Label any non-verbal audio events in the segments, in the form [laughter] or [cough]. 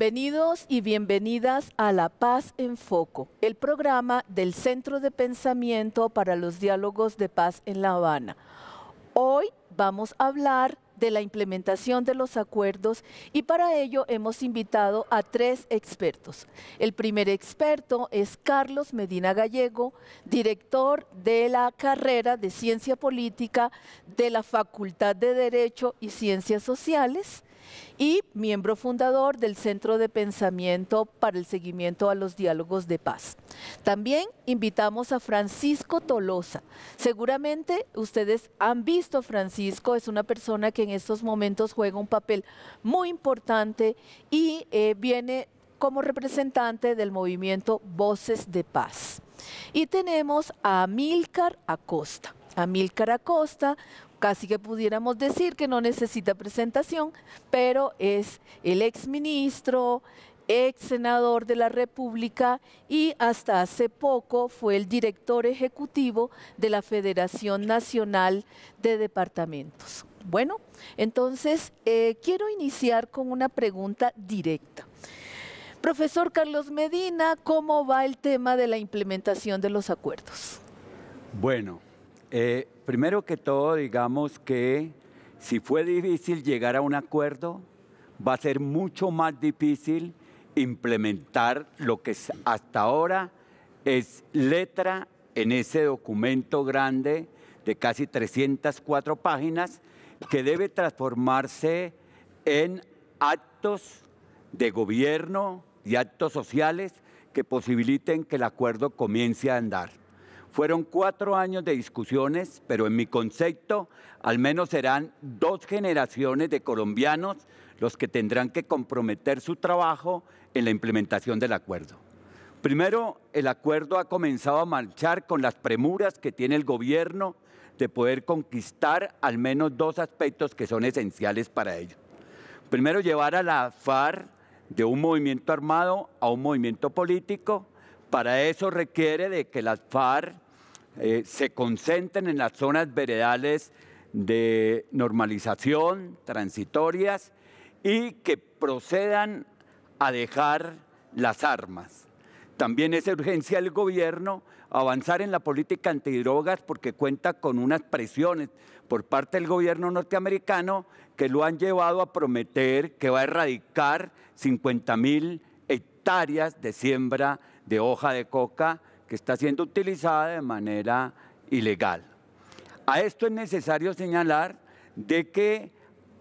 Bienvenidos y bienvenidas a La Paz en Foco, el programa del Centro de Pensamiento para los Diálogos de Paz en La Habana. Hoy vamos a hablar de la implementación de los acuerdos y para ello hemos invitado a tres expertos. El primer experto es Carlos Medina Gallego, director de la carrera de Ciencia Política de la Facultad de Derecho y Ciencias Sociales y miembro fundador del Centro de Pensamiento para el Seguimiento a los Diálogos de Paz. También invitamos a Francisco Tolosa. Seguramente ustedes han visto a Francisco, es una persona que en estos momentos juega un papel muy importante y eh, viene como representante del movimiento Voces de Paz. Y tenemos a Acosta. Amílcar Acosta, casi que pudiéramos decir que no necesita presentación, pero es el exministro, ex senador de la República y hasta hace poco fue el director ejecutivo de la Federación Nacional de Departamentos. Bueno, entonces eh, quiero iniciar con una pregunta directa. Profesor Carlos Medina, ¿cómo va el tema de la implementación de los acuerdos? Bueno, eh, primero que todo, digamos que si fue difícil llegar a un acuerdo, va a ser mucho más difícil implementar lo que hasta ahora es letra en ese documento grande de casi 304 páginas que debe transformarse en actos de gobierno y actos sociales que posibiliten que el acuerdo comience a andar. Fueron cuatro años de discusiones, pero en mi concepto al menos serán dos generaciones de colombianos los que tendrán que comprometer su trabajo en la implementación del acuerdo. Primero, el acuerdo ha comenzado a marchar con las premuras que tiene el gobierno de poder conquistar al menos dos aspectos que son esenciales para ello. Primero, llevar a la FARC de un movimiento armado a un movimiento político para eso requiere de que las FARC eh, se concentren en las zonas veredales de normalización, transitorias, y que procedan a dejar las armas. También es urgencia del gobierno avanzar en la política antidrogas porque cuenta con unas presiones por parte del gobierno norteamericano que lo han llevado a prometer que va a erradicar 50 mil hectáreas de siembra de hoja de coca que está siendo utilizada de manera ilegal. A esto es necesario señalar de que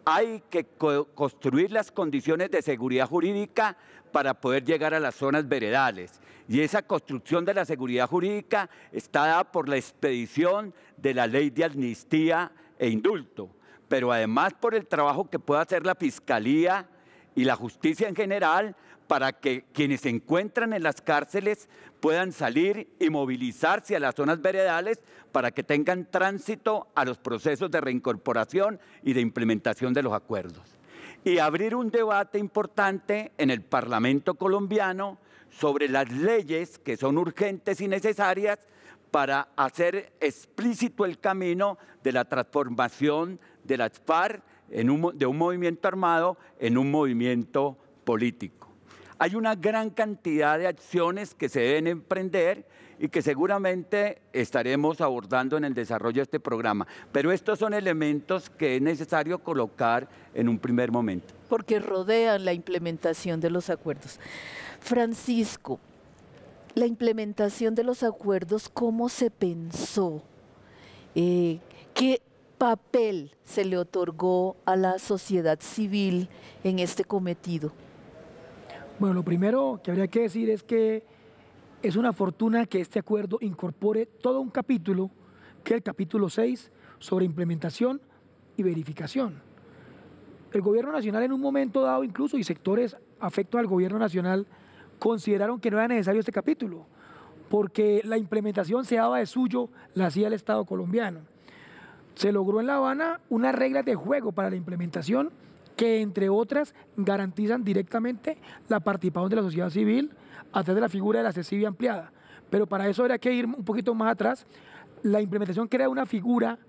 hay que construir las condiciones de seguridad jurídica para poder llegar a las zonas veredales. Y esa construcción de la seguridad jurídica está dada por la expedición de la ley de amnistía e indulto, pero además por el trabajo que pueda hacer la Fiscalía y la justicia en general para que quienes se encuentran en las cárceles puedan salir y movilizarse a las zonas veredales para que tengan tránsito a los procesos de reincorporación y de implementación de los acuerdos. Y abrir un debate importante en el Parlamento colombiano sobre las leyes que son urgentes y necesarias para hacer explícito el camino de la transformación de las FARC de un movimiento armado en un movimiento político. Hay una gran cantidad de acciones que se deben emprender y que seguramente estaremos abordando en el desarrollo de este programa. Pero estos son elementos que es necesario colocar en un primer momento. Porque rodean la implementación de los acuerdos. Francisco, la implementación de los acuerdos, ¿cómo se pensó? Eh, ¿Qué papel se le otorgó a la sociedad civil en este cometido? Bueno, lo primero que habría que decir es que es una fortuna que este acuerdo incorpore todo un capítulo, que es el capítulo 6, sobre implementación y verificación. El gobierno nacional en un momento dado incluso y sectores afectos al gobierno nacional consideraron que no era necesario este capítulo, porque la implementación se daba de suyo, la hacía el Estado colombiano. Se logró en La Habana una regla de juego para la implementación que entre otras garantizan directamente la participación de la sociedad civil a través de la figura de la accesibilidad ampliada. Pero para eso habría que ir un poquito más atrás. La implementación crea una figura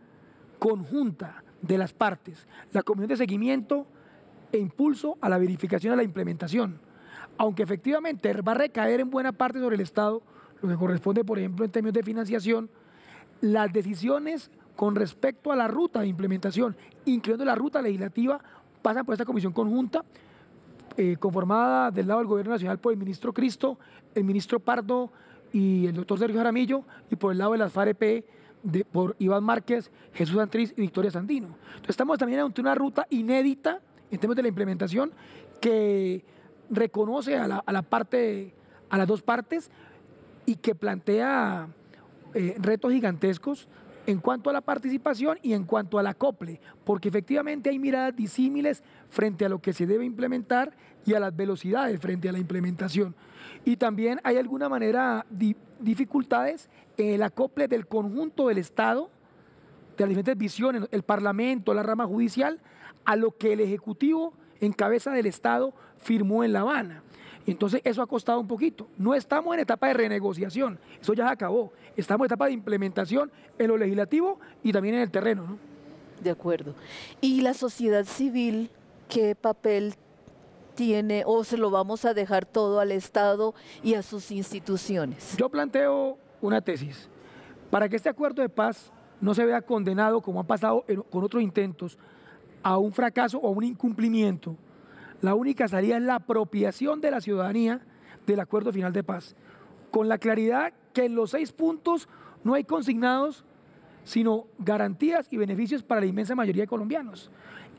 conjunta de las partes, la comisión de seguimiento e impulso a la verificación a la implementación. Aunque efectivamente va a recaer en buena parte sobre el Estado, lo que corresponde, por ejemplo, en términos de financiación, las decisiones con respecto a la ruta de implementación, incluyendo la ruta legislativa, pasan por esta comisión conjunta eh, conformada del lado del Gobierno Nacional por el ministro Cristo, el ministro Pardo y el doctor Sergio Aramillo y por el lado de las FAREP de, por Iván Márquez, Jesús Antriz y Victoria Sandino. Entonces estamos también ante una ruta inédita en términos de la implementación que reconoce a la, parte, a las dos partes y que plantea eh, retos gigantescos en cuanto a la participación y en cuanto al acople, porque efectivamente hay miradas disímiles frente a lo que se debe implementar y a las velocidades frente a la implementación. Y también hay alguna manera dificultades en el acople del conjunto del Estado, de las diferentes visiones, el Parlamento, la rama judicial, a lo que el Ejecutivo en cabeza del Estado firmó en La Habana. Entonces eso ha costado un poquito. No estamos en etapa de renegociación, eso ya se acabó. Estamos en etapa de implementación en lo legislativo y también en el terreno. De acuerdo. ¿Y la sociedad civil qué papel tiene o se lo vamos a dejar todo al Estado y a sus instituciones? Yo planteo una tesis. Para que este acuerdo de paz no se vea condenado, como ha pasado con otros intentos, a un fracaso o a un incumplimiento, la única salida es la apropiación de la ciudadanía del acuerdo final de paz, con la claridad que en los seis puntos no hay consignados, sino garantías y beneficios para la inmensa mayoría de colombianos.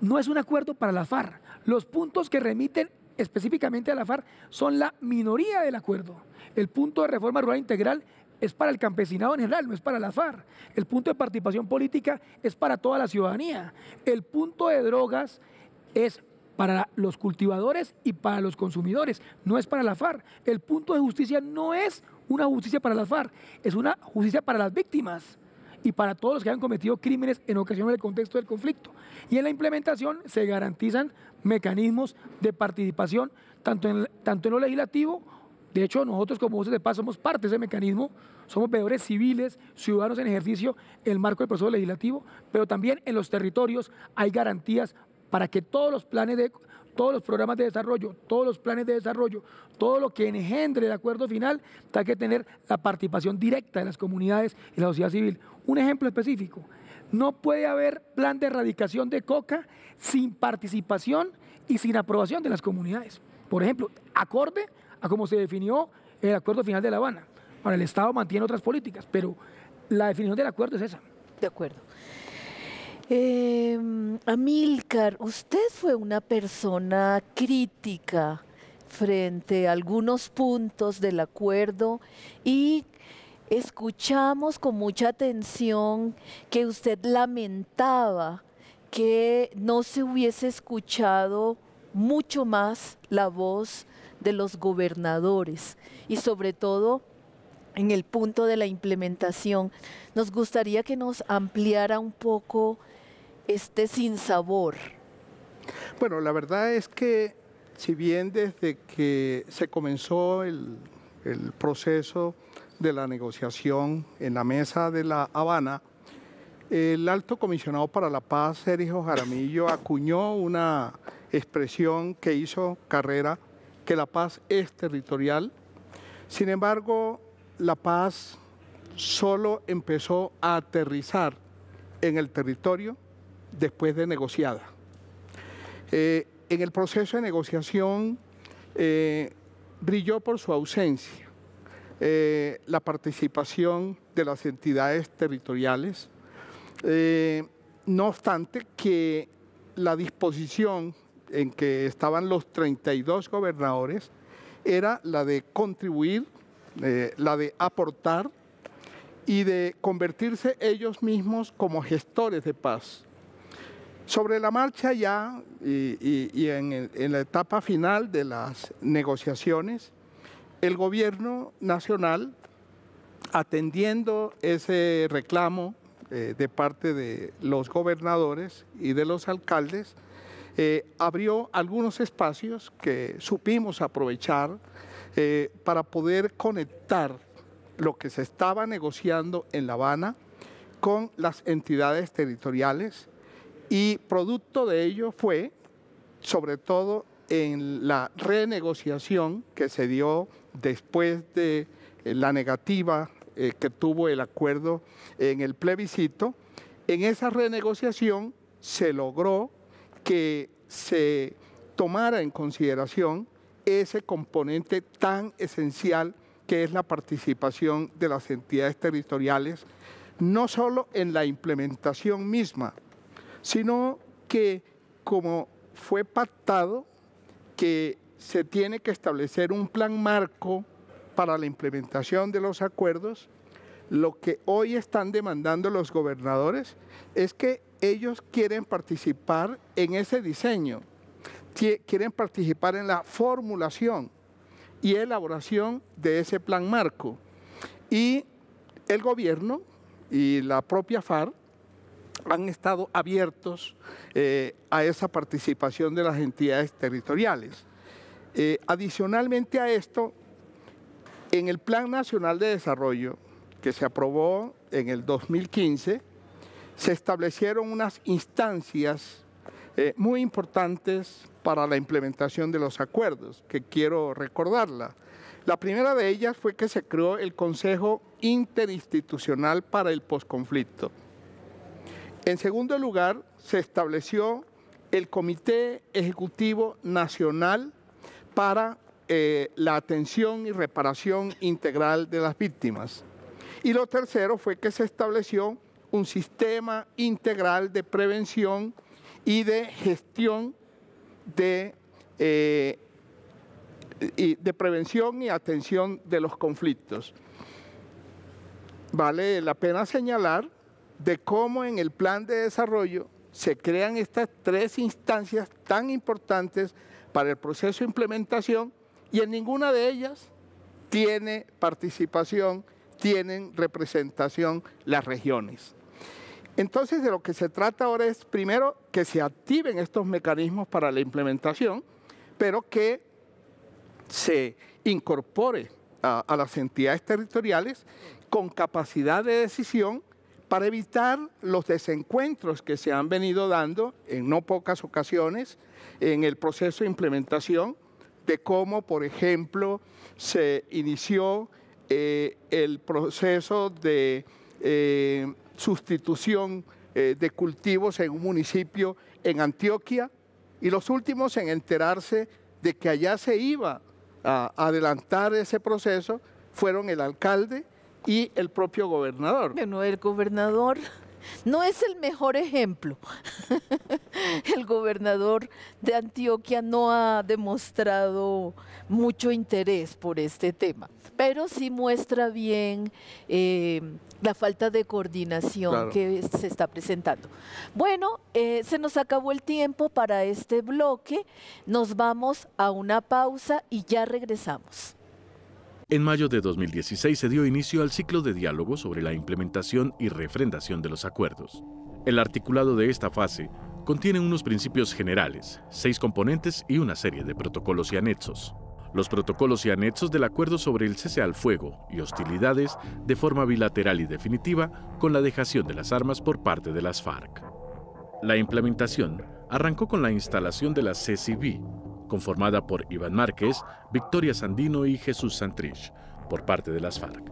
No es un acuerdo para la FARC. Los puntos que remiten específicamente a la FARC son la minoría del acuerdo. El punto de reforma rural integral es para el campesinado en general, no es para la FARC. El punto de participación política es para toda la ciudadanía. El punto de drogas es para los cultivadores y para los consumidores, no es para la FARC. El punto de justicia no es una justicia para la FARC, es una justicia para las víctimas y para todos los que han cometido crímenes en ocasiones del contexto del conflicto. Y en la implementación se garantizan mecanismos de participación tanto en, tanto en lo legislativo, de hecho nosotros como voces de paz somos parte de ese mecanismo, somos peores civiles, ciudadanos en ejercicio, en el marco del proceso legislativo, pero también en los territorios hay garantías para que todos los planes de todos los programas de desarrollo, todos los planes de desarrollo, todo lo que engendre el acuerdo final, tenga que tener la participación directa de las comunidades y la sociedad civil. Un ejemplo específico, no puede haber plan de erradicación de coca sin participación y sin aprobación de las comunidades. Por ejemplo, acorde a cómo se definió el acuerdo final de La Habana. Ahora, el Estado mantiene otras políticas, pero la definición del acuerdo es esa. De acuerdo. Em, Amílcar, usted fue una persona crítica frente a algunos puntos del acuerdo y escuchamos con mucha atención que usted lamentaba que no se hubiese escuchado mucho más la voz de los gobernadores y sobre todo en el punto de la implementación. Nos gustaría que nos ampliara un poco este sabor? Bueno, la verdad es que si bien desde que se comenzó el, proceso de la negociación en la mesa de La Habana, el alto comisionado para la paz, Sergio Jaramillo, acuñó una expresión que hizo carrera, que la paz es territorial. Sin embargo, la paz solo empezó a aterrizar en el territorio después de negociada. Eh, en el proceso de negociación eh, brilló por su ausencia eh, la participación de las entidades territoriales, no obstante que la disposición en que estaban los 32 gobernadores era la de contribuir, la de aportar y de convertirse ellos mismos como gestores de paz sobre la marcha ya y, en, la etapa final de las negociaciones, el gobierno nacional, atendiendo ese reclamo eh, de parte de los gobernadores y de los alcaldes, eh, abrió algunos espacios que supimos aprovechar eh, para poder conectar lo que se estaba negociando en La Habana con las entidades territoriales y producto de ello fue, sobre todo, en la renegociación que se dio después de eh, la negativa eh, que tuvo el acuerdo en el plebiscito, en esa renegociación se logró que se tomara en consideración ese componente tan esencial que es la participación de las entidades territoriales, no solo en la implementación misma, sino que como fue pactado que se tiene que establecer un plan marco para la implementación de los acuerdos, lo que hoy están demandando los gobernadores es que ellos quieren participar en ese diseño, quieren participar en la formulación y elaboración de ese plan marco. Y el gobierno y la propia FARC han estado abiertos eh, a esa participación de las entidades territoriales. Eh, adicionalmente a esto, en el Plan Nacional de Desarrollo, que se aprobó en el 2015, se establecieron unas instancias eh, muy importantes para la implementación de los acuerdos, que quiero recordarla. La primera de ellas fue que se creó el Consejo Interinstitucional para el Postconflicto, en segundo lugar, se estableció el Comité Ejecutivo Nacional para eh, la Atención y Reparación Integral de las Víctimas. Y lo tercero fue que se estableció un sistema integral de prevención y de gestión de, eh, de prevención y atención de los conflictos. Vale la pena señalar de cómo en el plan de desarrollo se crean estas tres instancias tan importantes para el proceso de implementación y en ninguna de ellas tiene participación, tienen representación las regiones. Entonces, de lo que se trata ahora es, primero, que se activen estos mecanismos para la implementación, pero que se incorpore a, las entidades territoriales con capacidad de decisión para evitar los desencuentros que se han venido dando en no pocas ocasiones en el proceso de implementación de cómo, por ejemplo, se inició eh, el proceso de eh, sustitución eh, de cultivos en un municipio en Antioquia y los últimos en enterarse de que allá se iba a adelantar ese proceso fueron el alcalde y el propio gobernador. Bueno, el gobernador no es el mejor ejemplo. [laughs] el gobernador de Antioquia no ha demostrado mucho interés por este tema, pero sí muestra bien eh, la falta de coordinación que se está presentando. Bueno, eh, se nos acabó el tiempo para este bloque. Nos vamos a una pausa y ya regresamos. En mayo de 2016 se dio inicio al ciclo de diálogo sobre la implementación y refrendación de los acuerdos. El articulado de esta fase contiene unos principios generales, seis componentes y una serie de protocolos y anexos. Los protocolos y anexos del acuerdo sobre el cese al fuego y hostilidades de forma bilateral y definitiva con la dejación de las armas por parte de las FARC. La implementación arrancó con la instalación de la CCB, conformada por Iván Márquez, Victoria Sandino y Jesús Santrich, por parte de las FARC,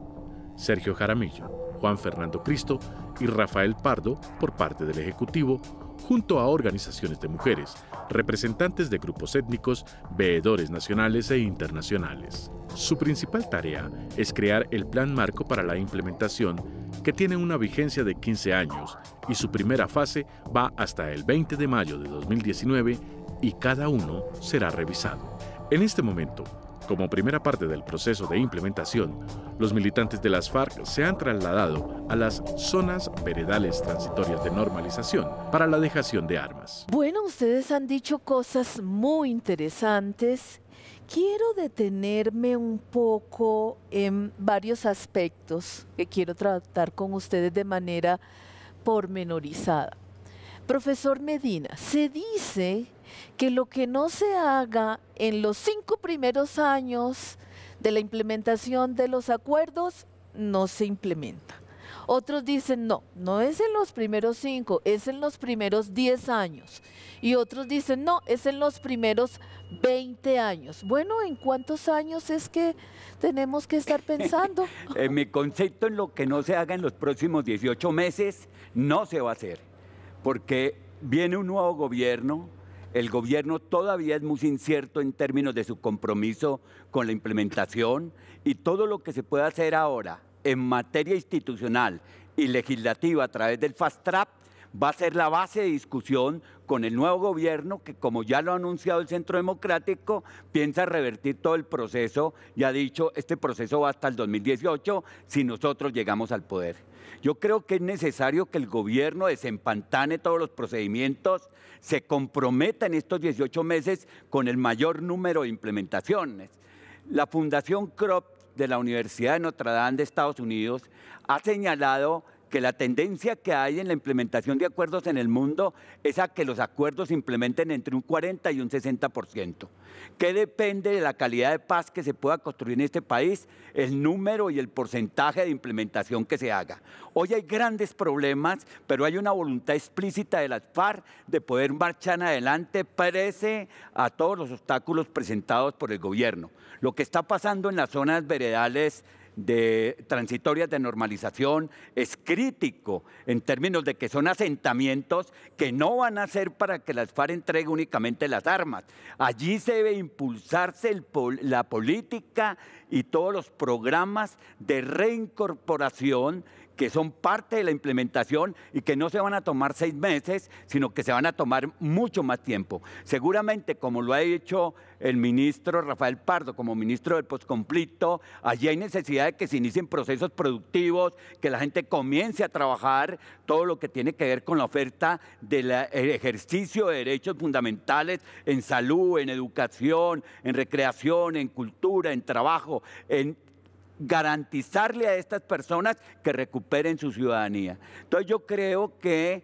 Sergio Jaramillo, Juan Fernando Cristo y Rafael Pardo, por parte del Ejecutivo, junto a organizaciones de mujeres, representantes de grupos étnicos, veedores nacionales e internacionales. Su principal tarea es crear el Plan Marco para la implementación, que tiene una vigencia de 15 años y su primera fase va hasta el 20 de mayo de 2019 y cada uno será revisado. En este momento, como primera parte del proceso de implementación, los militantes de las FARC se han trasladado a las zonas veredales transitorias de normalización para la dejación de armas. Bueno, ustedes han dicho cosas muy interesantes. Quiero detenerme un poco en varios aspectos que quiero tratar con ustedes de manera pormenorizada. Profesor Medina, se dice que lo que no se haga en los cinco primeros años de la implementación de los acuerdos no se implementa. Otros dicen, no, no es en los primeros cinco, es en los primeros diez años. Y otros dicen, no, es en los primeros 20 años. Bueno, ¿en cuántos años es que tenemos que estar pensando? [laughs] en eh, mi concepto, en lo que no se haga en los próximos 18 meses, no se va a hacer, porque viene un nuevo gobierno, el gobierno todavía es muy incierto en términos de su compromiso con la implementación y todo lo que se puede hacer ahora en materia institucional y legislativa a través del fast trap va a ser la base de discusión con el nuevo gobierno que, como ya lo ha anunciado el Centro Democrático, piensa revertir todo el proceso y ha dicho, este proceso va hasta el 2018 si nosotros llegamos al poder. Yo creo que es necesario que el gobierno desempantane todos los procedimientos, se comprometa en estos 18 meses con el mayor número de implementaciones. La Fundación CROP de la Universidad de Notre Dame de Estados Unidos ha señalado que la tendencia que hay en la implementación de acuerdos en el mundo es a que los acuerdos se implementen entre un 40 y un 60%. ¿Qué depende de la calidad de paz que se pueda construir en este país? El número y el porcentaje de implementación que se haga. Hoy hay grandes problemas, pero hay una voluntad explícita de las FARC de poder marchar adelante, pese a todos los obstáculos presentados por el gobierno. Lo que está pasando en las zonas veredales de transitorias de normalización es crítico en términos de que son asentamientos que no van a ser para que las FARC entregue únicamente las armas. Allí se debe impulsarse la política y todos los programas de reincorporación que son parte de la implementación y que no se van a tomar seis meses, sino que se van a tomar mucho más tiempo. Seguramente, como lo ha dicho el ministro Rafael Pardo, como ministro del posconflicto, allí hay necesidad de que se inicien procesos productivos, que la gente comience a trabajar todo lo que tiene que ver con la oferta del ejercicio de derechos fundamentales en salud, en educación, en recreación, en cultura, en trabajo, en garantizarle a estas personas que recuperen su ciudadanía. Entonces yo creo que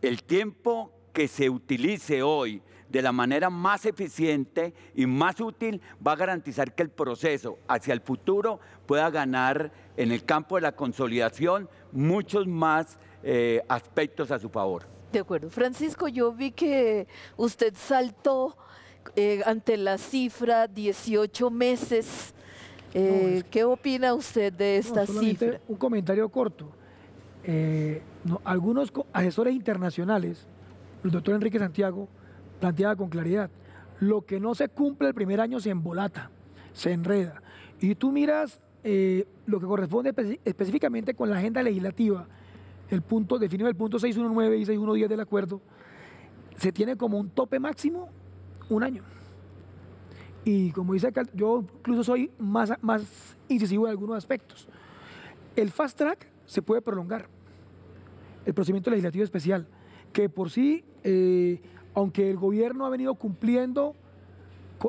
el tiempo que se utilice hoy de la manera más eficiente y más útil va a garantizar que el proceso hacia el futuro pueda ganar en el campo de la consolidación muchos más eh, aspectos a su favor. De acuerdo. Francisco, yo vi que usted saltó eh, ante la cifra 18 meses eh, ¿Qué opina usted de esta cifra? Un comentario corto. Eh, algunos asesores internacionales, el doctor Enrique Santiago, planteaba con claridad, lo que no se cumple el primer año se embolata, se enreda. Y tú miras eh, lo que corresponde específicamente con la agenda legislativa, el punto definido el punto 619 y 610 del acuerdo, se tiene como un tope máximo un año. Y como dice acá, yo incluso soy más, más incisivo en algunos aspectos. El fast track se puede prolongar, el procedimiento legislativo especial, que por sí, eh, aunque el gobierno ha venido cumpliendo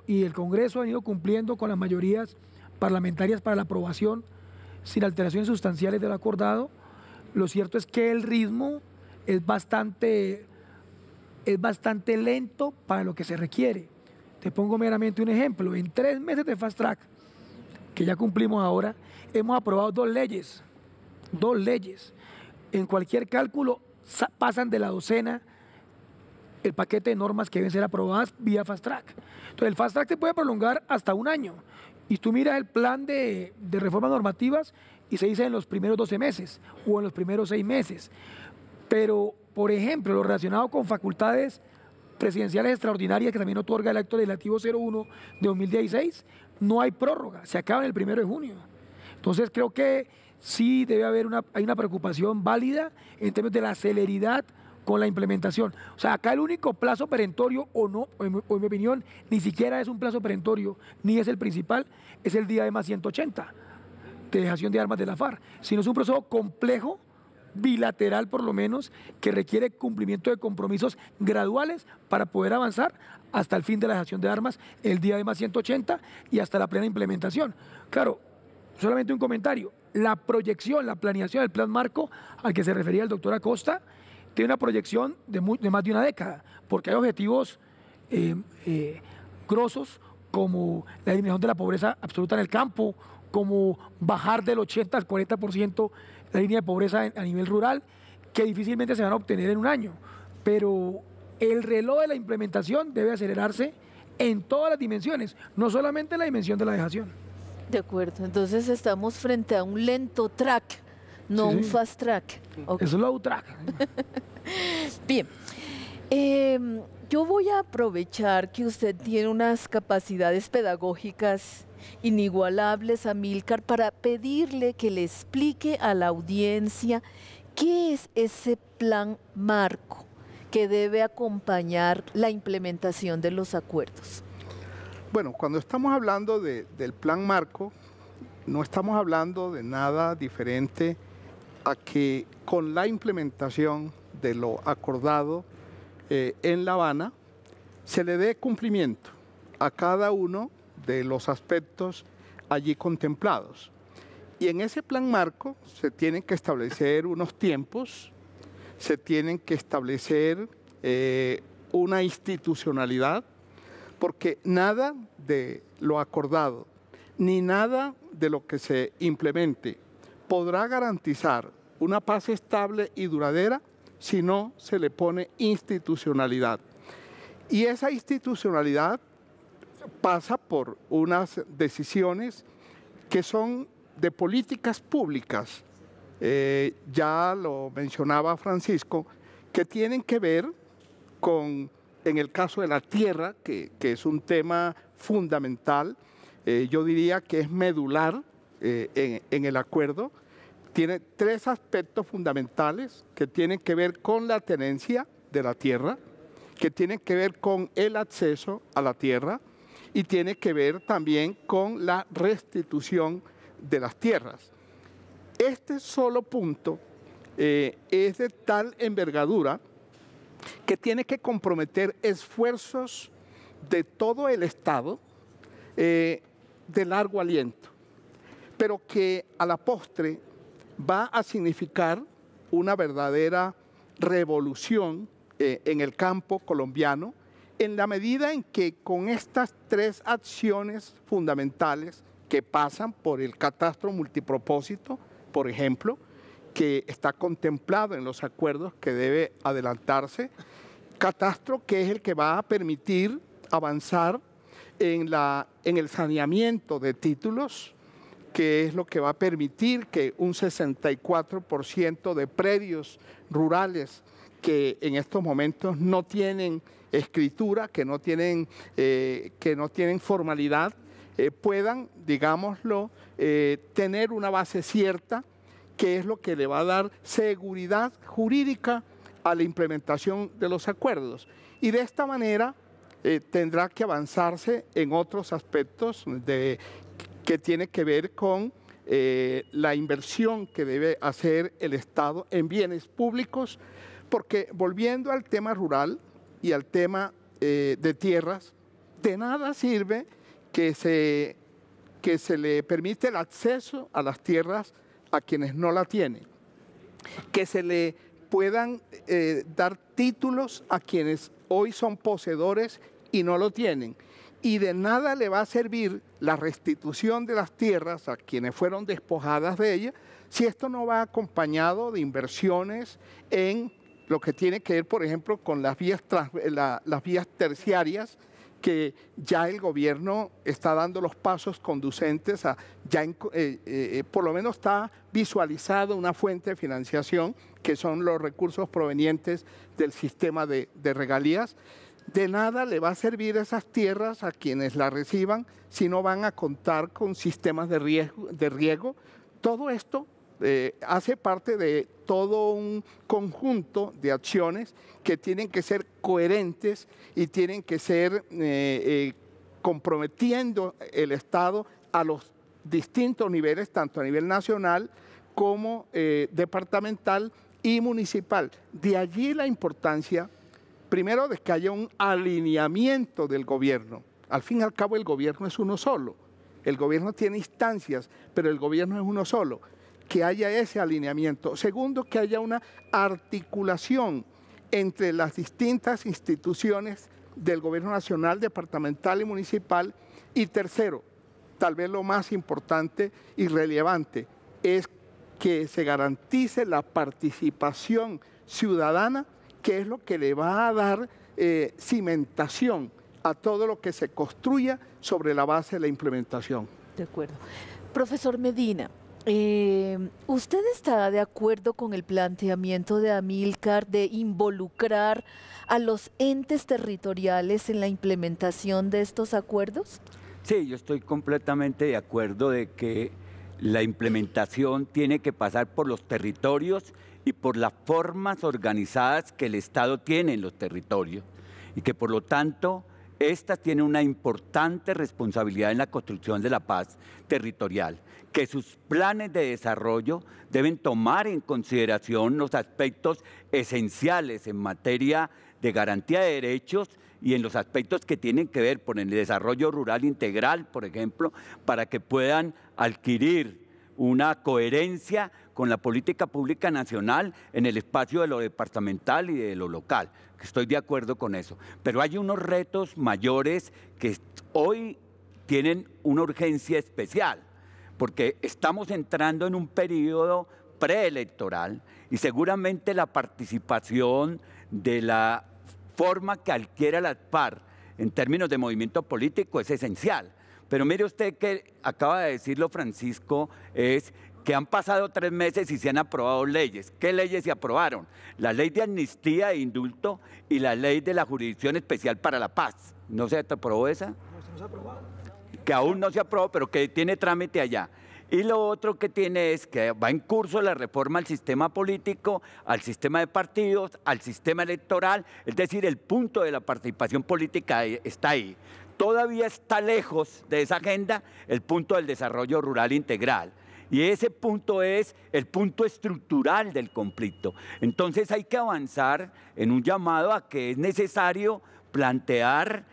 y el Congreso ha venido cumpliendo con las mayorías parlamentarias para la aprobación sin alteraciones sustanciales del acordado, lo cierto es que el ritmo es bastante, es bastante lento para lo que se requiere. Te pongo meramente un ejemplo. En tres meses de fast track, que ya cumplimos ahora, hemos aprobado dos leyes. Dos leyes. En cualquier cálculo pasan de la docena el paquete de normas que deben ser aprobadas vía fast track. Entonces, el fast track se puede prolongar hasta un año. Y tú miras el plan de, reformas normativas y se dice en los primeros 12 meses o en los primeros 6 meses. Pero, por ejemplo, lo relacionado con facultades presidenciales extraordinarias que también otorga el acto legislativo 01 de 2016, no hay prórroga, se acaba en el primero de junio. Entonces creo que sí debe haber una, preocupación válida en términos de la celeridad con la implementación. O sea, acá el único plazo perentorio, o no, en, mi, opinión, ni siquiera es un plazo perentorio, ni es el principal, es el día de más 180 de dejación de armas de la FARC, sino es un proceso complejo bilateral por lo menos, que requiere cumplimiento de compromisos graduales para poder avanzar hasta el fin de la gestión de armas el día de más 180 y hasta la plena implementación. Claro, solamente un comentario. La proyección, la planeación del plan marco al que se refería el doctor Acosta, tiene una proyección de, de más de una década, porque hay objetivos eh, eh, grosos como la eliminación de la pobreza absoluta en el campo, como bajar del 80 al 40% línea de pobreza a nivel rural que difícilmente se van a obtener en un año. Pero el reloj de la implementación debe acelerarse en todas las dimensiones, no solamente en la dimensión de la dejación. De acuerdo, entonces estamos frente a un lento track, no un fast track. Es un low track. [laughs] Bien. Em, yo voy a aprovechar que usted tiene unas capacidades pedagógicas inigualables a Milcar para pedirle que le explique a la audiencia qué es ese plan marco que debe acompañar la implementación de los acuerdos. Bueno, cuando estamos hablando del plan marco, no estamos hablando de nada diferente a que con la implementación de lo acordado eh, en La Habana se le dé cumplimiento a cada uno de los aspectos allí contemplados. Y en ese plan marco se tienen que establecer unos tiempos, se tienen que establecer eh, una institucionalidad, porque nada de lo acordado, ni nada de lo que se implemente podrá garantizar una paz estable y duradera si no se le pone institucionalidad. Y esa institucionalidad pasa por unas decisiones que son de políticas públicas, eh, ya lo mencionaba Francisco, que tienen que ver con, en el caso de la tierra, que, que es un tema fundamental, eh, yo diría que es medular eh, en el acuerdo, tiene tres aspectos fundamentales que tienen que ver con la tenencia de la tierra, que tienen que ver con el acceso a la tierra y tiene que ver también con la restitución de las tierras. Este solo punto eh, es de tal envergadura que tiene que comprometer esfuerzos de todo el Estado eh, de largo aliento, pero que a la postre va a significar una verdadera revolución eh, en el campo colombiano en la medida en que con estas tres acciones fundamentales que pasan por el catastro multipropósito, por ejemplo, que está contemplado en los acuerdos que debe adelantarse, catastro que es el que va a permitir avanzar en, el saneamiento de títulos, que es lo que va a permitir que un 64% de predios rurales que en estos momentos no tienen escritura, que no tienen, eh, que no tienen formalidad, eh, puedan, digámoslo, eh, tener una base cierta, que es lo que le va a dar seguridad jurídica a la implementación de los acuerdos. Y de esta manera tendrá que avanzarse en otros aspectos de, que tiene que ver con la inversión que debe hacer el Estado en bienes públicos, porque volviendo al tema rural, y al tema eh, de tierras, de nada sirve que se, que se le permite el acceso a las tierras a quienes no la tienen, que se le puedan eh, dar títulos a quienes hoy son poseedores y no lo tienen. Y de nada le va a servir la restitución de las tierras a quienes fueron despojadas de ellas si esto no va acompañado de inversiones en lo que tiene que ver, por ejemplo, con las vías, terciarias, que ya el gobierno está dando los pasos conducentes a, ya eh, eh, por lo menos está visualizado una fuente de financiación, que son los recursos provenientes del sistema de, regalías. De nada le va a servir esas tierras a quienes las reciban si no van a contar con sistemas de riesgo. De riego. Todo esto eh, hace parte de todo un conjunto de acciones que tienen que ser coherentes y tienen que ser eh, eh, comprometiendo el Estado a los distintos niveles, tanto a nivel nacional como departamental y municipal. De allí la importancia, primero, de que haya un alineamiento del gobierno. Al fin y al cabo, el gobierno es uno solo. El gobierno tiene instancias, pero el gobierno es uno solo que haya ese alineamiento. Segundo, que haya una articulación entre las distintas instituciones del gobierno nacional, departamental y municipal. Y tercero, tal vez lo más importante y relevante, es que se garantice la participación ciudadana, que es lo que le va a dar eh, cimentación a todo lo que se construya sobre la base de la implementación. De acuerdo. Profesor Medina, eh, ¿Usted está de acuerdo con el planteamiento de Amílcar de involucrar a los entes territoriales en la implementación de estos acuerdos? Sí, yo estoy completamente de acuerdo de que la implementación tiene que pasar por los territorios y por las formas organizadas que el Estado tiene en los territorios y que por lo tanto estas tienen una importante responsabilidad en la construcción de la paz territorial que sus planes de desarrollo deben tomar en consideración los aspectos esenciales en materia de garantía de derechos y en los aspectos que tienen que ver con el desarrollo rural integral, por ejemplo, para que puedan adquirir una coherencia con la política pública nacional en el espacio de lo departamental y de lo local. Estoy de acuerdo con eso. Pero hay unos retos mayores que hoy tienen una urgencia especial porque estamos entrando en un periodo preelectoral y seguramente la participación de la forma que adquiera la PAR en términos de movimiento político es esencial. Pero mire usted que acaba de decirlo Francisco, es que han pasado tres meses y se han aprobado leyes. ¿Qué leyes se aprobaron? La ley de amnistía e indulto y la ley de la Jurisdicción Especial para la Paz. ¿No se aprobó esa? No se nos ha aprobado que aún no se aprobó, pero que tiene trámite allá. Y lo otro que tiene es que va en curso la reforma al sistema político, al sistema de partidos, al sistema electoral, es decir, el punto de la participación política está ahí. Todavía está lejos de esa agenda el punto del desarrollo rural integral. Y ese punto es el punto estructural del conflicto. Entonces hay que avanzar en un llamado a que es necesario plantear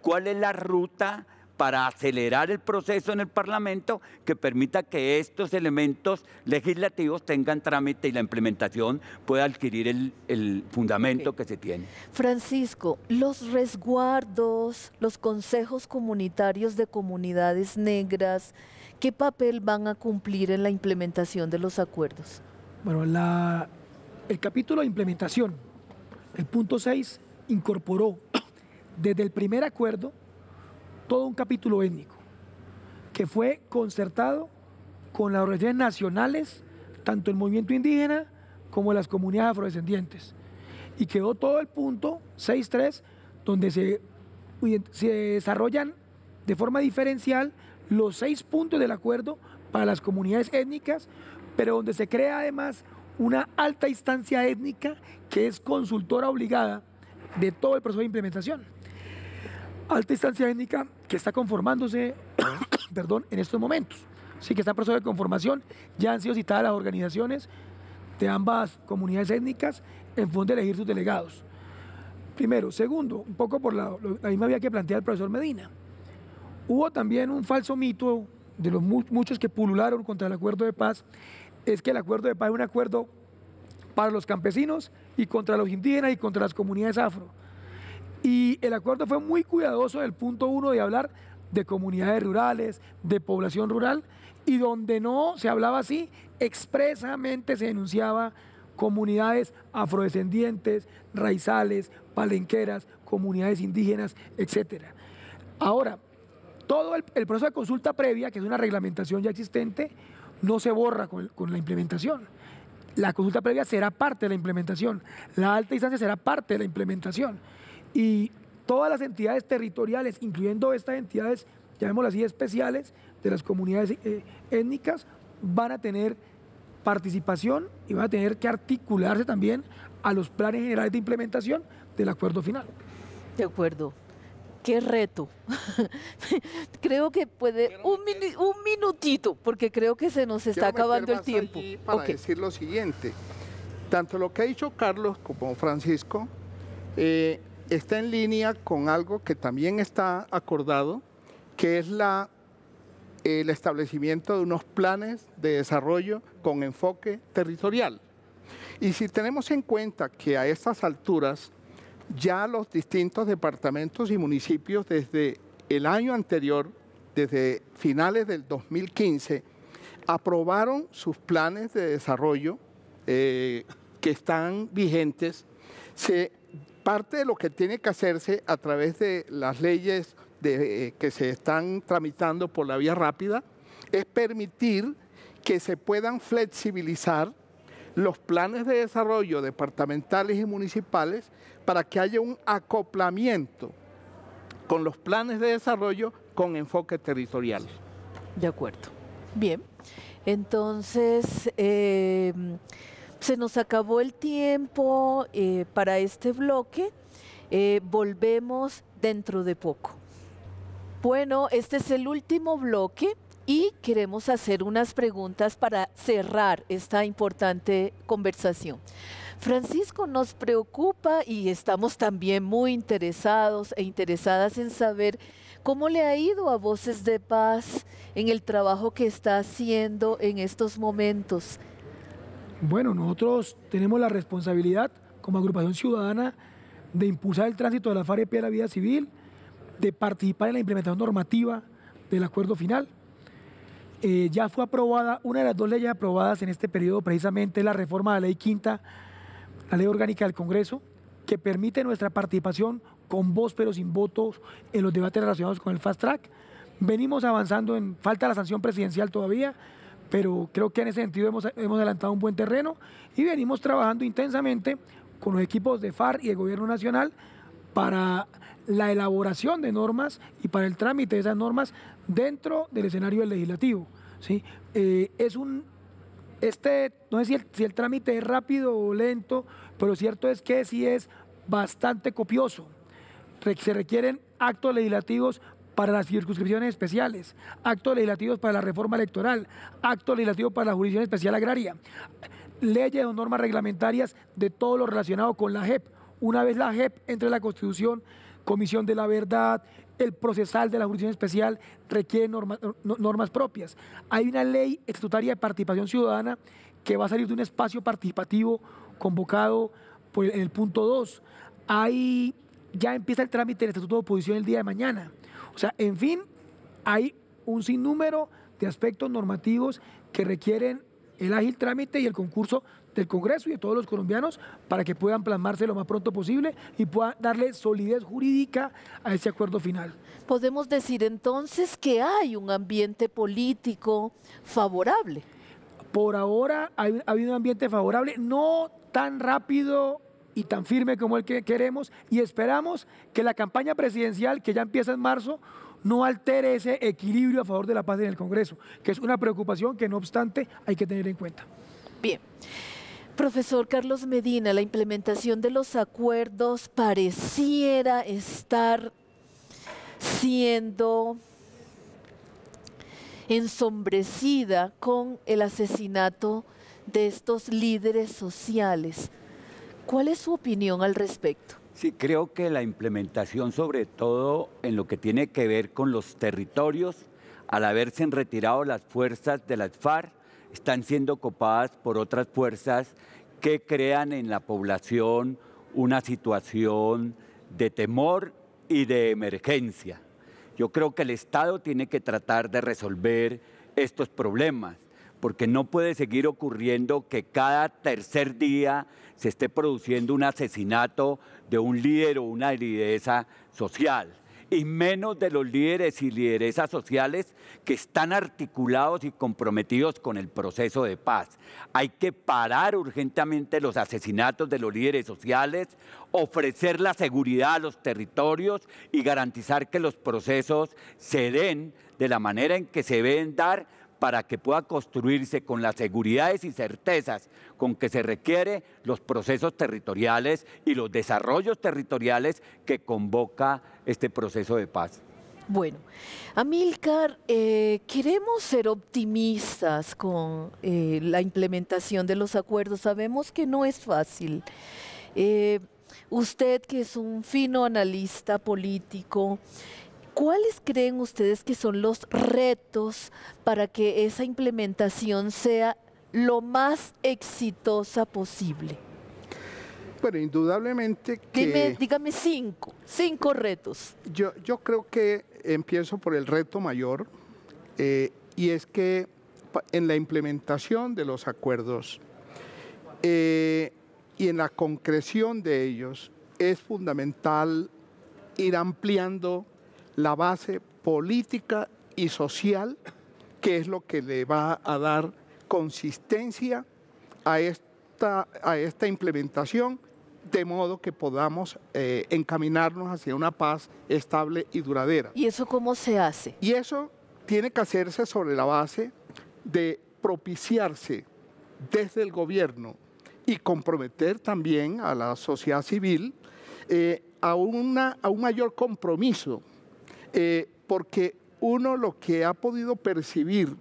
cuál es la ruta para acelerar el proceso en el Parlamento que permita que estos elementos legislativos tengan trámite y la implementación pueda adquirir el, fundamento que se tiene. Francisco, los resguardos, los consejos comunitarios de comunidades negras, ¿qué papel van a cumplir en la implementación de los acuerdos? Bueno, el capítulo de implementación, el punto 6, incorporó desde el primer acuerdo todo un capítulo étnico que fue concertado con las organizaciones nacionales, tanto el movimiento indígena como las comunidades afrodescendientes. Y quedó todo el punto 6.3, donde se, se desarrollan de forma diferencial los seis puntos del acuerdo para las comunidades étnicas, pero donde se crea además una alta instancia étnica que es consultora obligada de todo el proceso de implementación alta instancia étnica que está conformándose [coughs] perdón, en estos momentos. Sí, que está en proceso de conformación. Ya han sido citadas las organizaciones de ambas comunidades étnicas en función de elegir sus delegados. Primero. Segundo, un poco por la, ahí misma vía que plantear el profesor Medina. Hubo también un falso mito de los muchos que pulularon contra el acuerdo de paz, es que el acuerdo de paz es un acuerdo para los campesinos y contra los indígenas y contra las comunidades afro. Y el acuerdo fue muy cuidadoso en el punto uno de hablar de comunidades rurales, de población rural, y donde no se hablaba así, expresamente se denunciaba comunidades afrodescendientes, raizales, palenqueras, comunidades indígenas, etc. Ahora, todo el, proceso de consulta previa, que es una reglamentación ya existente, no se borra con, con la implementación. La consulta previa será parte de la implementación, la alta instancia será parte de la implementación y todas las entidades territoriales, incluyendo estas entidades, llamémoslas así, especiales, de las comunidades eh, étnicas, van a tener participación y van a tener que articularse también a los planes generales de implementación del acuerdo final. De acuerdo. Qué reto. [laughs] creo que puede un, minutito, porque creo que se nos está acabando el tiempo. Para decir lo siguiente, tanto lo que ha dicho Carlos como Francisco, eh, está en línea con algo que también está acordado, que es la, el establecimiento de unos planes de desarrollo con enfoque territorial. Y si tenemos en cuenta que a estas alturas ya los distintos departamentos y municipios desde el año anterior, desde finales del 2015, aprobaron sus planes de desarrollo eh, que están vigentes, se parte de lo que tiene que hacerse a través de las leyes eh, que se están tramitando por la vía rápida es permitir que se puedan flexibilizar los planes de desarrollo departamentales y municipales para que haya un acoplamiento con los planes de desarrollo con enfoque territorial. De acuerdo. Bien. Entonces, eh, se nos acabó el tiempo eh, para este bloque. Eh, volvemos dentro de poco. Bueno, este es el último bloque y queremos hacer unas preguntas para cerrar esta importante conversación. Francisco, nos preocupa y estamos también muy interesados e interesadas en saber cómo le ha ido a Voces de Paz en el trabajo que está haciendo en estos momentos. Bueno, nosotros tenemos la responsabilidad como agrupación ciudadana de impulsar el tránsito de la FAREP a e la vida civil, de participar en la implementación normativa del acuerdo final. Eh, ya fue aprobada, una de las dos leyes aprobadas en este periodo precisamente la reforma de la ley quinta, la ley orgánica del Congreso, que permite nuestra participación con voz pero sin votos en los debates relacionados con el fast track. Venimos avanzando en, falta la sanción presidencial todavía, pero creo que en ese sentido hemos, adelantado un buen terreno y venimos trabajando intensamente con los equipos de FARC y el Gobierno Nacional para la elaboración de normas y para el trámite de esas normas dentro del escenario del legislativo. ¿sí? Eh, es un, este, no sé si el, si el, trámite es rápido o lento, pero lo cierto es que sí es bastante copioso. Se requieren actos legislativos para las circunscripciones especiales, actos legislativos para la reforma electoral, actos legislativos para la jurisdicción especial agraria, leyes o normas reglamentarias de todo lo relacionado con la JEP. Una vez la JEP entre la Constitución, Comisión de la Verdad, el procesal de la jurisdicción especial requiere normas propias. Hay una ley estatutaria de participación ciudadana que va a salir de un espacio participativo convocado por en el punto 2. Hay, ya empieza el trámite del Estatuto de Oposición el día de mañana. O sea, en fin, hay un sinnúmero de aspectos normativos que requieren el ágil trámite y el concurso del Congreso y de todos los colombianos para que puedan plasmarse lo más pronto posible y puedan darle solidez jurídica a ese acuerdo final. Podemos decir entonces que hay un ambiente político favorable. Por ahora ha habido un ambiente favorable, no tan rápido y tan firme como el que queremos y esperamos que la campaña presidencial que ya empieza en marzo no altere ese equilibrio a favor de la paz en el Congreso, que es una preocupación que no obstante hay que tener en cuenta. Bien. Profesor Carlos Medina, la implementación de los acuerdos pareciera estar siendo ensombrecida con el asesinato de estos líderes sociales ¿Cuál es su opinión al respecto? Sí, creo que la implementación, sobre todo en lo que tiene que ver con los territorios, al haberse retirado las fuerzas de las FARC, están siendo copadas por otras fuerzas que crean en la población una situación de temor y de emergencia. Yo creo que el Estado tiene que tratar de resolver estos problemas porque no puede seguir ocurriendo que cada tercer día se esté produciendo un asesinato de un líder o una lideresa social, y menos de los líderes y lideresas sociales que están articulados y comprometidos con el proceso de paz. Hay que parar urgentemente los asesinatos de los líderes sociales, ofrecer la seguridad a los territorios y garantizar que los procesos se den de la manera en que se deben dar para que pueda construirse con las seguridades y certezas con que se requiere los procesos territoriales y los desarrollos territoriales que convoca este proceso de paz. Bueno, Amilcar, eh, queremos ser optimistas con eh, la implementación de los acuerdos. Sabemos que no es fácil. Eh, usted, que es un fino analista político, ¿Cuáles creen ustedes que son los retos para que esa implementación sea lo más exitosa posible? Bueno, indudablemente que... dígame cinco, cinco retos. Yo, yo creo que empiezo por el reto mayor, eh, y es que en la implementación de los acuerdos eh, y en la concreción de ellos es fundamental ir ampliando la base política y social, que es lo que le va a dar consistencia a esta, a esta implementación, de modo que podamos eh, encaminarnos hacia una paz estable y duradera. ¿Y eso cómo se hace? Y eso tiene que hacerse sobre la base de propiciarse desde el gobierno y comprometer también a la sociedad civil eh, a, a un mayor compromiso eh, porque uno lo que ha podido percibir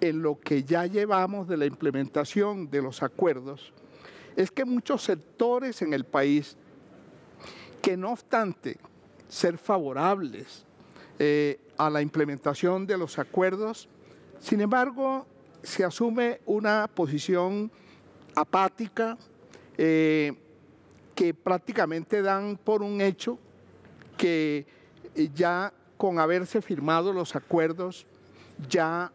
en lo que ya llevamos de la implementación de los acuerdos es que muchos sectores en el país que no obstante ser favorables eh, a la implementación de los acuerdos, sin embargo se asume una posición apática eh, que prácticamente dan por un hecho que eh, ya con haberse firmado los acuerdos, ya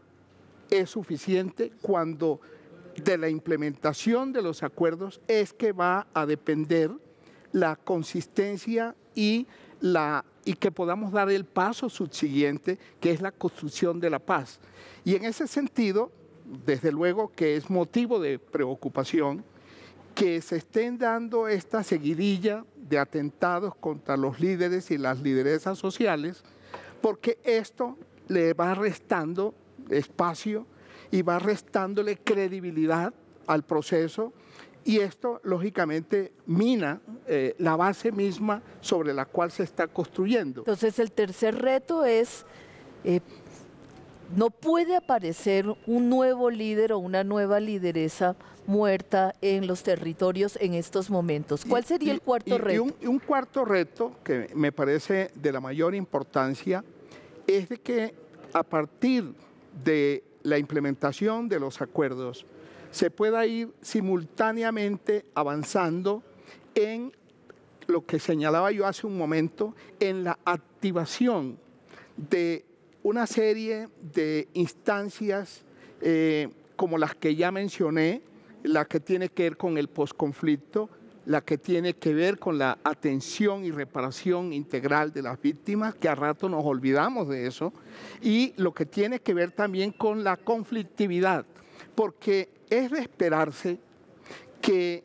es suficiente cuando de la implementación de los acuerdos es que va a depender la consistencia y, la, y que podamos dar el paso subsiguiente, que es la construcción de la paz. Y en ese sentido, desde luego que es motivo de preocupación que se estén dando esta seguidilla de atentados contra los líderes y las lideresas sociales, porque esto le va restando espacio y va restándole credibilidad al proceso y esto lógicamente mina eh, la base misma sobre la cual se está construyendo. Entonces el tercer reto es, eh, no puede aparecer un nuevo líder o una nueva lideresa muerta en los territorios en estos momentos. ¿Cuál sería el cuarto reto? Y un, cuarto reto que me parece de la mayor importancia es de que a partir de la implementación de los acuerdos se pueda ir simultáneamente avanzando en lo que señalaba yo hace un momento, en la activación de una serie de instancias eh, como las que ya mencioné, la que tiene que ver con el posconflicto, la que tiene que ver con la atención y reparación integral de las víctimas, que a rato nos olvidamos de eso, y lo que tiene que ver también con la conflictividad, porque es de esperarse que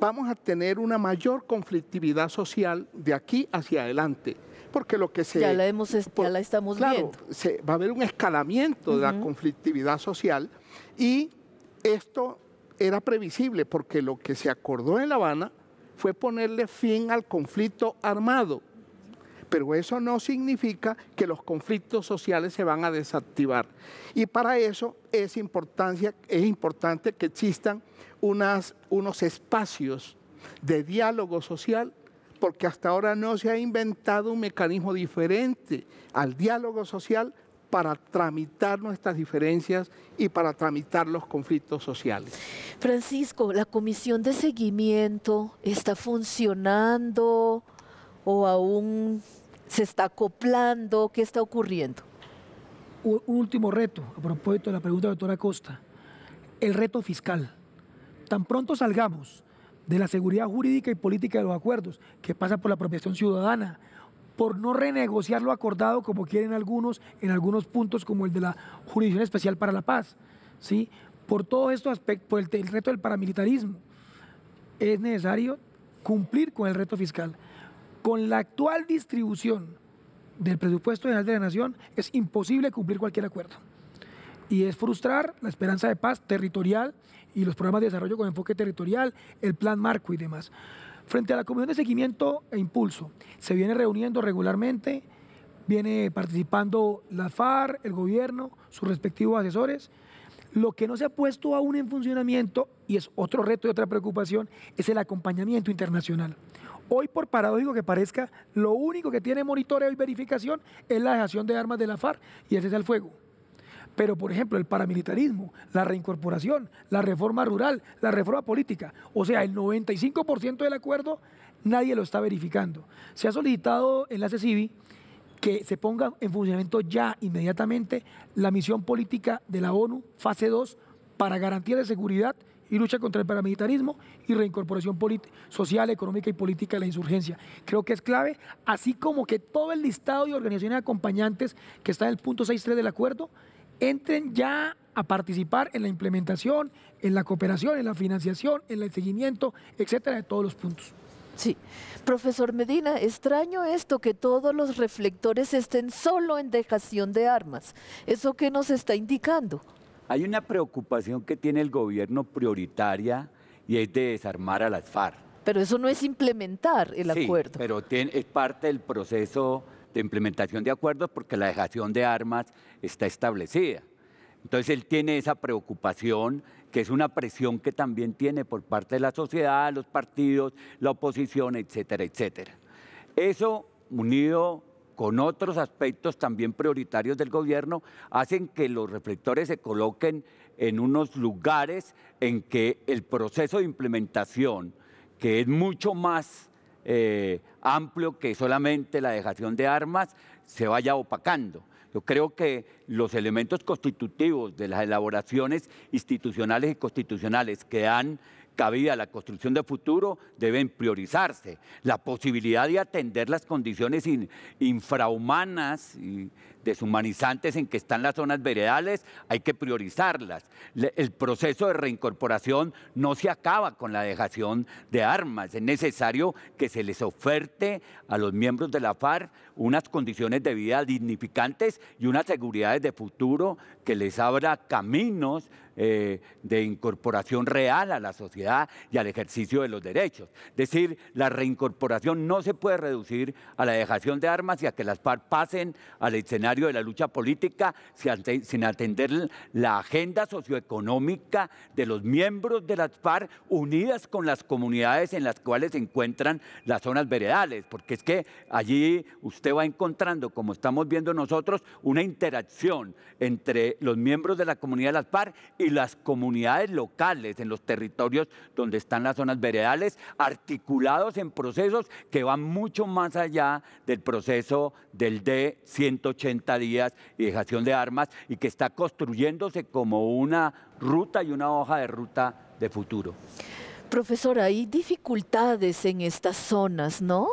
vamos a tener una mayor conflictividad social de aquí hacia adelante. Porque lo que se. Ya la, ya la estamos viendo. Se, va a haber un escalamiento de la conflictividad social y esto era previsible porque lo que se acordó en La Habana fue ponerle fin al conflicto armado. Pero eso no significa que los conflictos sociales se van a desactivar. Y para eso es, es importante que existan unos espacios de diálogo social, porque hasta ahora no se ha inventado un mecanismo diferente al diálogo social para tramitar nuestras diferencias y para tramitar los conflictos sociales. Francisco, ¿la comisión de seguimiento está funcionando o aún se está acoplando? ¿Qué está ocurriendo? Un último reto, a propósito de la pregunta de la doctora Costa, el reto fiscal. Tan pronto salgamos de la seguridad jurídica y política de los acuerdos, que pasa por la apropiación ciudadana, por no renegociar lo acordado como quieren algunos en algunos puntos como el de la Jurisdicción Especial para la Paz, ¿sí? Por todo esto, aspecto por el, el reto del paramilitarismo, es necesario cumplir con el reto fiscal. Con la actual distribución del presupuesto general de la Nación es imposible cumplir cualquier acuerdo. Y es frustrar la esperanza de paz territorial y los programas de desarrollo con enfoque territorial, el plan marco y demás. Frente a la Comisión de Seguimiento e Impulso, se viene reuniendo regularmente, viene participando la FAR, el gobierno, sus respectivos asesores. Lo que no se ha puesto aún en funcionamiento, y es otro reto y otra preocupación, es el acompañamiento internacional. Hoy, por paradójico que parezca, lo único que tiene monitoreo y verificación es la dejación de armas de la FARC y ese es el fuego. Pero, por ejemplo, el paramilitarismo, la reincorporación, la reforma rural, la reforma política, o sea, el 95% del acuerdo nadie lo está verificando. Se ha solicitado en la CECIBI que se ponga en funcionamiento ya inmediatamente la misión política de la ONU, fase 2, para garantía de seguridad y lucha contra el paramilitarismo y reincorporación social, económica y política de la insurgencia. Creo que es clave, así como que todo el listado de organizaciones acompañantes que está en el punto 6.3 del acuerdo entren ya a participar en la implementación, en la cooperación, en la financiación, en el seguimiento, etcétera, de todos los puntos. Sí. Profesor Medina, extraño esto que todos los reflectores estén solo en dejación de armas. ¿Eso qué nos está indicando? Hay una preocupación que tiene el gobierno prioritaria y es de desarmar a las FARC. Pero eso no es implementar el sí, acuerdo. Pero es parte del proceso de implementación de acuerdos porque la dejación de armas está establecida. Entonces él tiene esa preocupación, que es una presión que también tiene por parte de la sociedad, los partidos, la oposición, etcétera, etcétera. Eso, unido con otros aspectos también prioritarios del gobierno, hacen que los reflectores se coloquen en unos lugares en que el proceso de implementación, que es mucho más eh, amplio que solamente la dejación de armas se vaya opacando. Yo creo que los elementos constitutivos de las elaboraciones institucionales y constitucionales que han cabida a la construcción de futuro, deben priorizarse. La posibilidad de atender las condiciones infrahumanas y deshumanizantes en que están las zonas veredales, hay que priorizarlas. el proceso de reincorporación no se acaba con la dejación de armas. Es necesario que se les oferte a los miembros de la FARC unas condiciones de vida dignificantes y unas seguridades de futuro que les abra caminos eh, de incorporación real a la sociedad y al ejercicio de los derechos. Es decir, la reincorporación no se puede reducir a la dejación de armas y a que las par pasen al escenario de la lucha política sin atender la agenda socioeconómica de los miembros de las par unidas con las comunidades en las cuales se encuentran las zonas veredales, porque es que allí usted va encontrando, como estamos viendo nosotros, una interacción entre los miembros de la comunidad de las par y las comunidades locales en los territorios donde están las zonas veredales, articulados en procesos que van mucho más allá del proceso del d 180 días y dejación de armas y que está construyéndose como una ruta y una hoja de ruta de futuro. Profesora, hay dificultades en estas zonas, ¿no?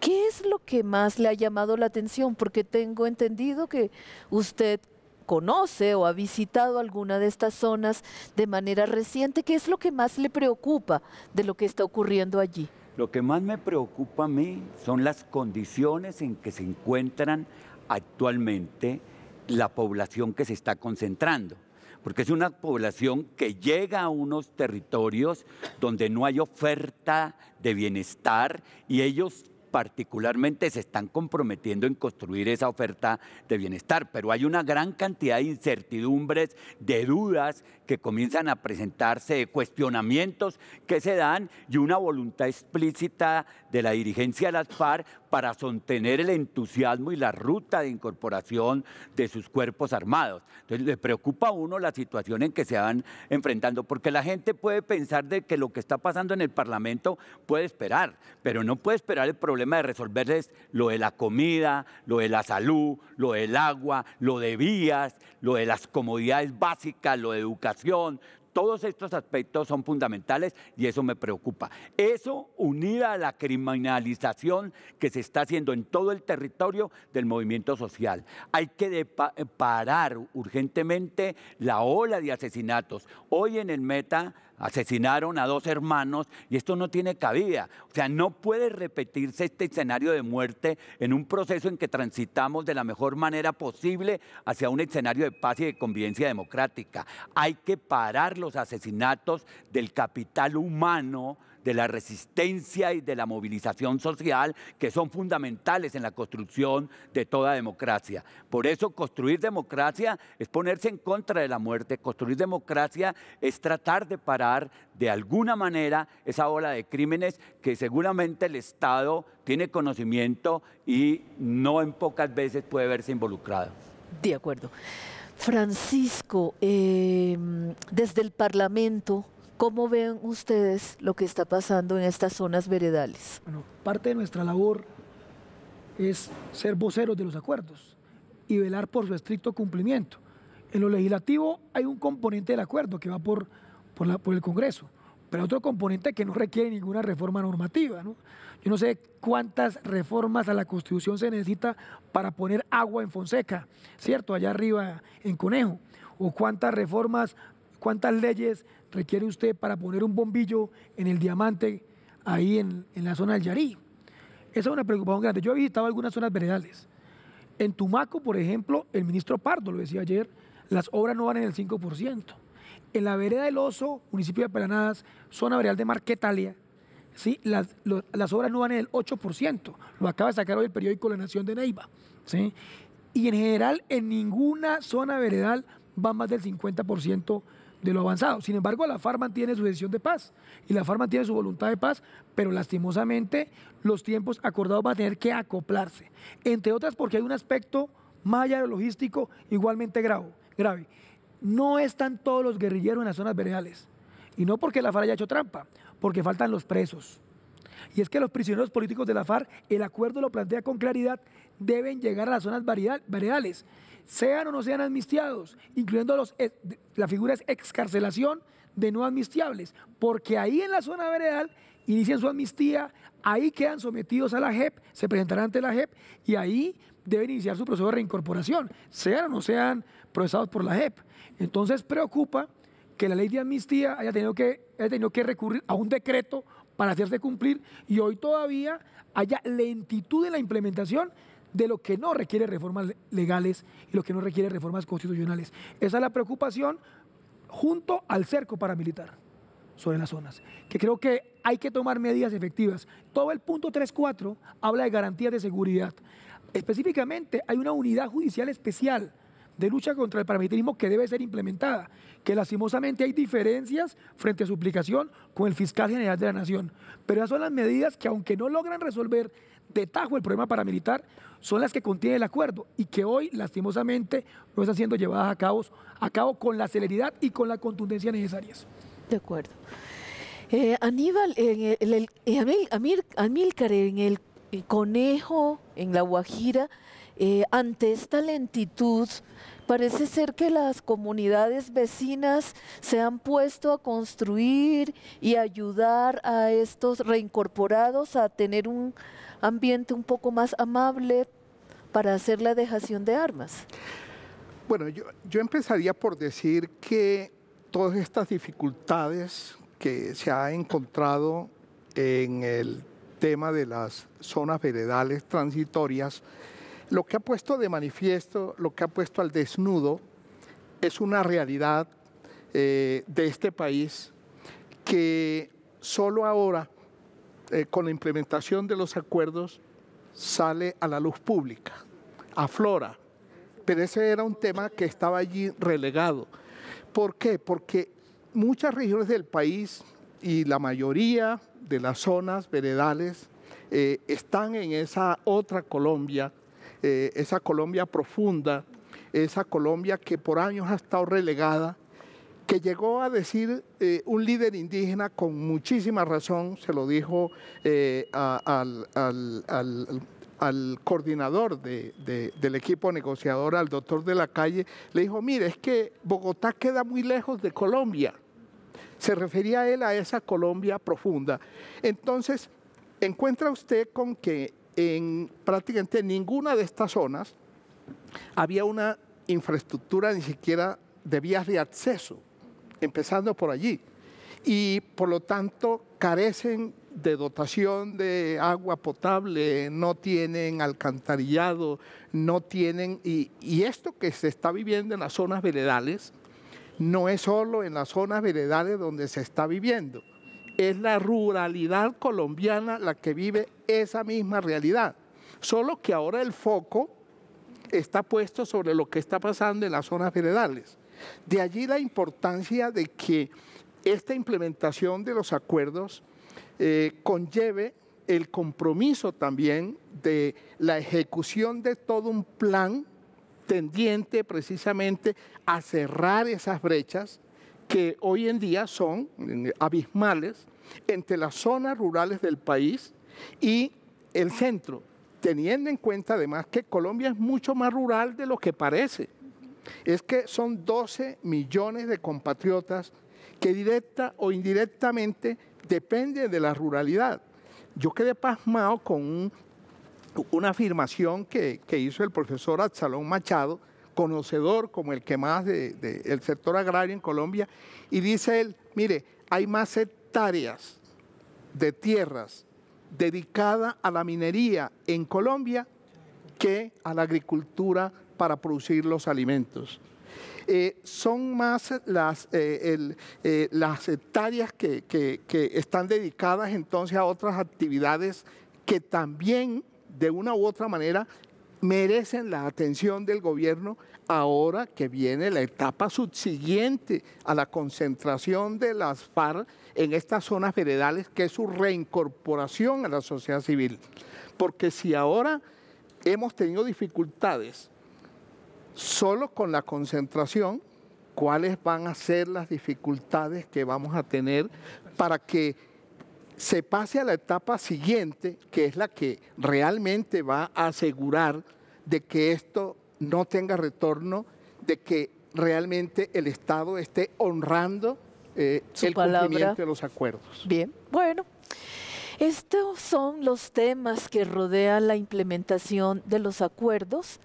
¿Qué es lo que más le ha llamado la atención? Porque tengo entendido que usted conoce o ha visitado alguna de estas zonas de manera reciente, ¿qué es lo que más le preocupa de lo que está ocurriendo allí? Lo que más me preocupa a mí son las condiciones en que se encuentran actualmente la población que se está concentrando, porque es una población que llega a unos territorios donde no hay oferta de bienestar y ellos particularmente se están comprometiendo en construir esa oferta de bienestar, pero hay una gran cantidad de incertidumbres, de dudas que comienzan a presentarse cuestionamientos que se dan y una voluntad explícita de la dirigencia de las FARC para sostener el entusiasmo y la ruta de incorporación de sus cuerpos armados. Entonces le preocupa a uno la situación en que se van enfrentando, porque la gente puede pensar de que lo que está pasando en el Parlamento puede esperar, pero no puede esperar el problema de resolverles lo de la comida, lo de la salud, lo del agua, lo de vías, lo de las comodidades básicas, lo de educación todos estos aspectos son fundamentales y eso me preocupa. Eso unida a la criminalización que se está haciendo en todo el territorio del movimiento social. Hay que parar urgentemente la ola de asesinatos. Hoy en el Meta Asesinaron a dos hermanos y esto no tiene cabida. O sea, no puede repetirse este escenario de muerte en un proceso en que transitamos de la mejor manera posible hacia un escenario de paz y de convivencia democrática. Hay que parar los asesinatos del capital humano de la resistencia y de la movilización social que son fundamentales en la construcción de toda democracia. Por eso construir democracia es ponerse en contra de la muerte, construir democracia es tratar de parar de alguna manera esa ola de crímenes que seguramente el Estado tiene conocimiento y no en pocas veces puede verse involucrado. De acuerdo. Francisco, eh, desde el Parlamento ¿Cómo ven ustedes lo que está pasando en estas zonas veredales? Bueno, parte de nuestra labor es ser voceros de los acuerdos y velar por su estricto cumplimiento. En lo legislativo hay un componente del acuerdo que va por, por, el Congreso, pero otro componente que no requiere ninguna reforma normativa. Yo no sé cuántas reformas a la Constitución se necesita para poner agua en Fonseca, ¿cierto? Allá arriba en Conejo, o cuántas reformas ¿Cuántas leyes requiere usted para poner un bombillo en el diamante ahí en, la zona del Yarí? Esa es una preocupación grande. Yo he visitado algunas zonas veredales. En Tumaco, por ejemplo, el ministro Pardo lo decía ayer, las obras no van en el 5%. En la vereda del Oso, municipio de Palanadas, zona veredal de Marquetalia, ¿sí? Las, las, obras no van en el 8%. Lo acaba de sacar hoy el periódico La Nación de Neiva. ¿sí? Y en general, en ninguna zona veredal van más del 50% de lo avanzado. Sin embargo, la FARC mantiene su decisión de paz y la FARC mantiene su voluntad de paz, pero lastimosamente los tiempos acordados van a tener que acoplarse. Entre otras porque hay un aspecto más logístico igualmente grave. grave. No están todos los guerrilleros en las zonas veredales. Y no porque la FARC haya hecho trampa, porque faltan los presos. Y es que los prisioneros políticos de la FARC, el acuerdo lo plantea con claridad, deben llegar a las zonas veredales sean o no sean amnistiados, incluyendo los, eh, la figura es excarcelación de no amnistiables, porque ahí en la zona veredal inician su amnistía, ahí quedan sometidos a la JEP, se presentarán ante la JEP y ahí deben iniciar su proceso de reincorporación, sean o no sean procesados por la JEP. Entonces preocupa que la ley de amnistía haya tenido que, haya tenido que recurrir a un decreto para hacerse cumplir y hoy todavía haya lentitud en la implementación de lo que no requiere reformas legales y lo que no requiere reformas constitucionales. Esa es la preocupación junto al cerco paramilitar sobre las zonas, que creo que hay que tomar medidas efectivas. Todo el punto 3.4 habla de garantías de seguridad. Específicamente hay una unidad judicial especial de lucha contra el paramilitarismo que debe ser implementada, que lastimosamente hay diferencias frente a su aplicación con el fiscal general de la Nación. Pero esas son las medidas que aunque no logran resolver de tajo el problema paramilitar, son las que contiene el acuerdo y que hoy, lastimosamente, no está siendo llevadas a cabo, a cabo con la celeridad y con la contundencia necesarias. De acuerdo. Eh, Aníbal, en el, eh, Amílcar, en el, Conejo, en la Guajira, eh, ante esta lentitud, parece ser que las comunidades vecinas se han puesto a construir y ayudar a estos reincorporados a tener un ambiente un poco más amable para hacer la dejación de armas? Bueno, yo, empezaría por decir que todas estas dificultades que se ha encontrado en el tema de las zonas veredales transitorias, lo que ha puesto de manifiesto, lo que ha puesto al desnudo, es una realidad eh, de este país que solo ahora eh, con la implementación de los acuerdos sale a la luz pública, aflora. Pero ese era un tema que estaba allí relegado. ¿Por qué? Porque muchas regiones del país y la mayoría de las zonas veredales eh, están en esa otra Colombia, eh, esa Colombia profunda, esa Colombia que por años ha estado relegada que llegó a decir eh, un líder indígena con muchísima razón, se lo dijo eh, al, coordinador del equipo negociador, al doctor de la calle, le dijo, mire, es que Bogotá queda muy lejos de Colombia. Se refería él a esa Colombia profunda. Entonces, encuentra usted con que en prácticamente ninguna de estas zonas había una infraestructura ni siquiera de vías de acceso empezando por allí. Y por lo tanto carecen de dotación de agua potable, no tienen alcantarillado, no tienen... Y, esto que se está viviendo en las zonas veredales, no es solo en las zonas veredales donde se está viviendo, es la ruralidad colombiana la que vive esa misma realidad. Solo que ahora el foco está puesto sobre lo que está pasando en las zonas veredales. De allí la importancia de que esta implementación de los acuerdos eh, conlleve el compromiso también de la ejecución de todo un plan tendiente precisamente a cerrar esas brechas que hoy en día son eh, abismales entre las zonas rurales del país y el centro, teniendo en cuenta además que Colombia es mucho más rural de lo que parece es que son 12 millones de compatriotas que directa o indirectamente dependen de la ruralidad. Yo quedé pasmado con una afirmación que, hizo el profesor Absalón Machado, conocedor como el que más del sector agrario en Colombia, y dice él, mire, hay más hectáreas de tierras dedicadas a la minería en Colombia que a la agricultura para producir los alimentos. Eh, son más las, eh, eh, hectáreas que, están dedicadas entonces a otras actividades que también de una u otra manera merecen la atención del gobierno ahora que viene la etapa subsiguiente a la concentración de las FARC en estas zonas veredales, que es su reincorporación a la sociedad civil. Porque si ahora hemos tenido dificultades Solo con la concentración, cuáles van a ser las dificultades que vamos a tener para que se pase a la etapa siguiente, que es la que realmente va a asegurar de que esto no tenga retorno, de que realmente el Estado esté honrando eh, el cumplimiento de los acuerdos. Bien, bueno. Estos son los temas que rodean la implementación de los acuerdos.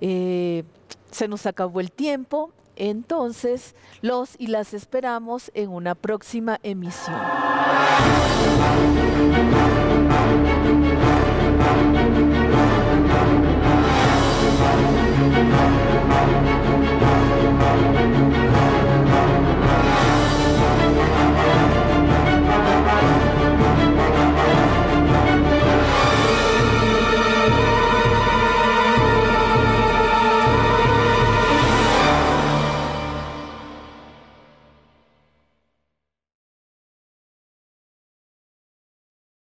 Eh, se nos acabó el tiempo, entonces los y las esperamos en una próxima emisión.